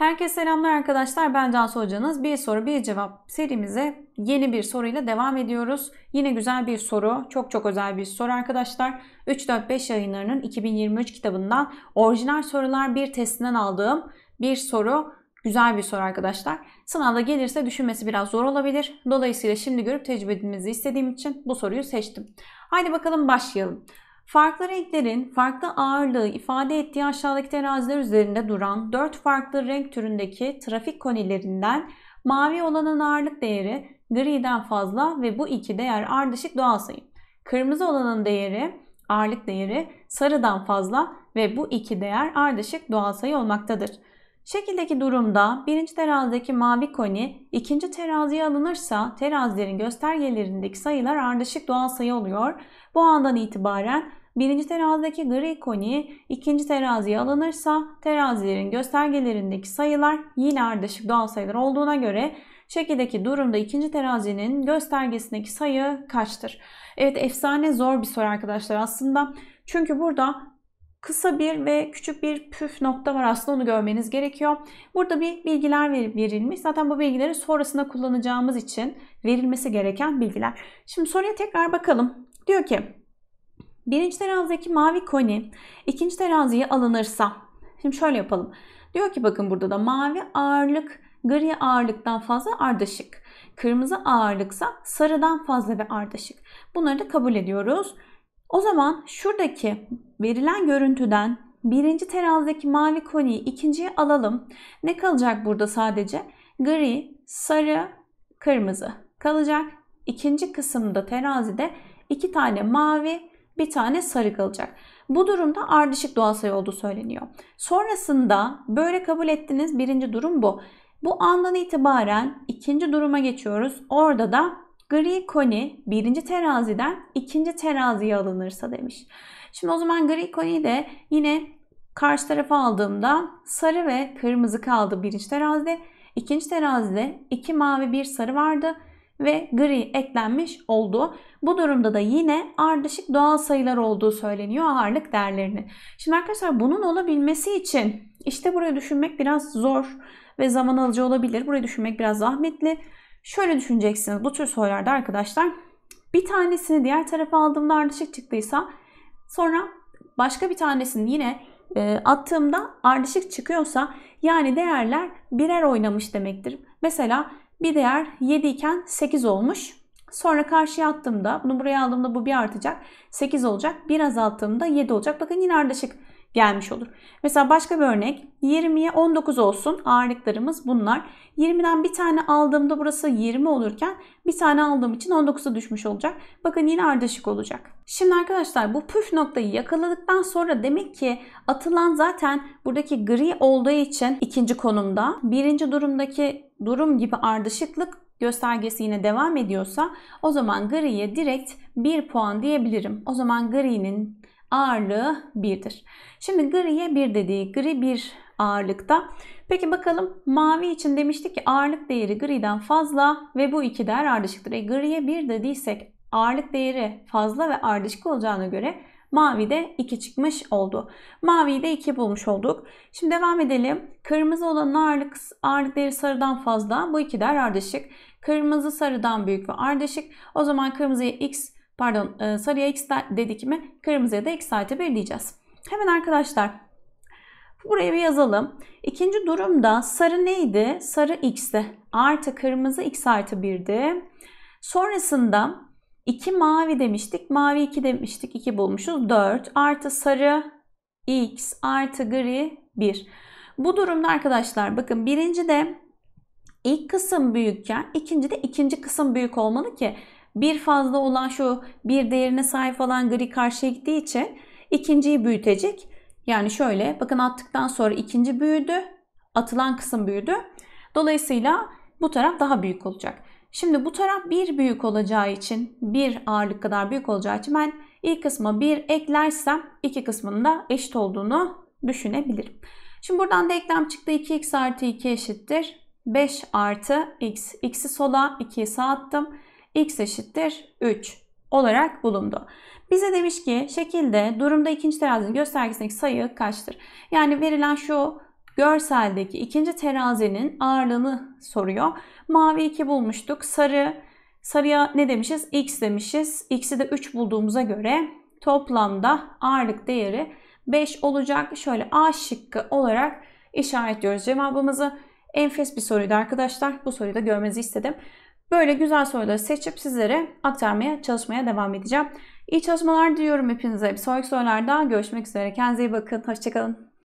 Herkese selamlar arkadaşlar. Ben Cansu Hocanız. Bir soru bir cevap serimize yeni bir soruyla devam ediyoruz. Yine güzel bir soru. Çok çok özel bir soru arkadaşlar. 3-4-5 yayınlarının 2023 kitabından orijinal sorular bir testinden aldığım bir soru. Güzel bir soru arkadaşlar. Sınavda gelirse düşünmesi biraz zor olabilir. Dolayısıyla şimdi görüp tecrübemizi istediğim için bu soruyu seçtim. Haydi bakalım başlayalım. Farklı renklerin farklı ağırlığı ifade ettiği aşağıdaki teraziler üzerinde duran 4 farklı renk türündeki trafik konilerinden mavi olanın ağırlık değeri griden fazla ve bu iki değer ardışık doğal sayı. Kırmızı olanın değeri ağırlık değeri sarıdan fazla ve bu iki değer ardışık doğal sayı olmaktadır. Şekildeki durumda birinci terazideki mavi koni ikinci teraziye alınırsa terazilerin göstergelerindeki sayılar ardışık doğal sayı oluyor. Bu andan itibaren birinci terazideki gri koni ikinci teraziye alınırsa terazilerin göstergelerindeki sayılar yine ardışık doğal sayılar olduğuna göre şekildeki durumda ikinci terazinin göstergesindeki sayı kaçtır? Evet efsane zor bir soru arkadaşlar aslında. Çünkü burada kısa bir ve küçük bir püf nokta var aslında onu görmeniz gerekiyor. Burada bir bilgiler verilmiş. Zaten bu bilgileri sonrasında kullanacağımız için verilmesi gereken bilgiler. Şimdi soruya tekrar bakalım. Diyor ki Birinci terazideki mavi koni ikinci teraziye alınırsa. Şimdi şöyle yapalım. Diyor ki bakın burada da mavi ağırlık gri ağırlıktan fazla ardışık. Kırmızı ağırlıksa sarıdan fazla ve ardışık. Bunları da kabul ediyoruz. O zaman şuradaki verilen görüntüden birinci terazideki mavi koniyi ikinciye alalım. Ne kalacak burada sadece? Gri, sarı, kırmızı kalacak. İkinci kısımda terazide iki tane mavi bir tane sarı kalacak. Bu durumda ardışık doğal sayı olduğu söyleniyor. Sonrasında böyle kabul ettiniz. Birinci durum bu. Bu andan itibaren ikinci duruma geçiyoruz. Orada da gri koni birinci teraziden ikinci teraziye alınırsa demiş. Şimdi o zaman gri koni de yine karşı tarafa aldığımda sarı ve kırmızı kaldı birinci terazide. İkinci terazide iki mavi bir sarı vardı ve gri eklenmiş oldu. Bu durumda da yine ardışık doğal sayılar olduğu söyleniyor ağırlık değerlerinin. Şimdi arkadaşlar bunun olabilmesi için işte burayı düşünmek biraz zor ve zaman alıcı olabilir. Burayı düşünmek biraz zahmetli. Şöyle düşüneceksiniz bu tür sorularda arkadaşlar. Bir tanesini diğer tarafa aldığımda ardışık çıktıysa sonra başka bir tanesini yine e, attığımda ardışık çıkıyorsa yani değerler birer oynamış demektir. Mesela bir değer 7 iken 8 olmuş. Sonra karşıya attığımda bunu buraya aldığımda bu bir artacak. 8 olacak. Bir azalttığımda 7 olacak. Bakın yine ardışık gelmiş olur. Mesela başka bir örnek 20'ye 19 olsun ağırlıklarımız bunlar. 20'den bir tane aldığımda burası 20 olurken bir tane aldığım için 19'a düşmüş olacak. Bakın yine ardışık olacak. Şimdi arkadaşlar bu püf noktayı yakaladıktan sonra demek ki atılan zaten buradaki gri olduğu için ikinci konumda birinci durumdaki durum gibi ardışıklık göstergesi yine devam ediyorsa o zaman griye direkt 1 puan diyebilirim. O zaman grinin ağırlığı 1'dir. Şimdi griye 1 dediği gri 1 ağırlıkta. Peki bakalım mavi için demiştik ki ağırlık değeri griden fazla ve bu iki değer ardışıktır. E, griye 1 dediysek ağırlık değeri fazla ve ardışık olacağına göre mavi de 2 çıkmış oldu. Mavi de 2 bulmuş olduk. Şimdi devam edelim. Kırmızı olan ağırlık, ağırlık değeri sarıdan fazla. Bu iki değer ardışık. Kırmızı sarıdan büyük ve ardışık. O zaman kırmızıya x Pardon e, sarıya x dedik mi kırmızıya da x artı 1 diyeceğiz. Hemen arkadaşlar buraya bir yazalım. İkinci durumda sarı neydi? Sarı x'ti. Artı kırmızı x artı 1'di. Sonrasında 2 mavi demiştik. Mavi 2 demiştik. 2 bulmuşuz. 4 artı sarı x artı gri 1. Bu durumda arkadaşlar bakın birinci de ilk kısım büyükken ikinci de ikinci kısım büyük olmalı ki bir fazla olan şu bir değerine sahip olan gri karşıya gittiği için ikinciyi büyütecek. Yani şöyle bakın attıktan sonra ikinci büyüdü. Atılan kısım büyüdü. Dolayısıyla bu taraf daha büyük olacak. Şimdi bu taraf bir büyük olacağı için bir ağırlık kadar büyük olacağı için ben ilk kısma bir eklersem iki kısmının da eşit olduğunu düşünebilirim. Şimdi buradan da eklem çıktı 2x artı 2 eşittir. 5 artı x. X'i sola 2'yi sağ attım x eşittir 3 olarak bulundu. Bize demiş ki şekilde durumda ikinci terazinin göstergesindeki sayı kaçtır? Yani verilen şu görseldeki ikinci terazinin ağırlığını soruyor. Mavi 2 bulmuştuk. Sarı sarıya ne demişiz? X demişiz. X'i de 3 bulduğumuza göre toplamda ağırlık değeri 5 olacak. Şöyle A şıkkı olarak işaretliyoruz cevabımızı. Enfes bir soruydu arkadaşlar. Bu soruyu da görmenizi istedim. Böyle güzel soruları seçip sizlere aktarmaya çalışmaya devam edeceğim. İyi çalışmalar diliyorum hepinize. Bir sonraki sorularda görüşmek üzere. Kendinize iyi bakın. Hoşçakalın.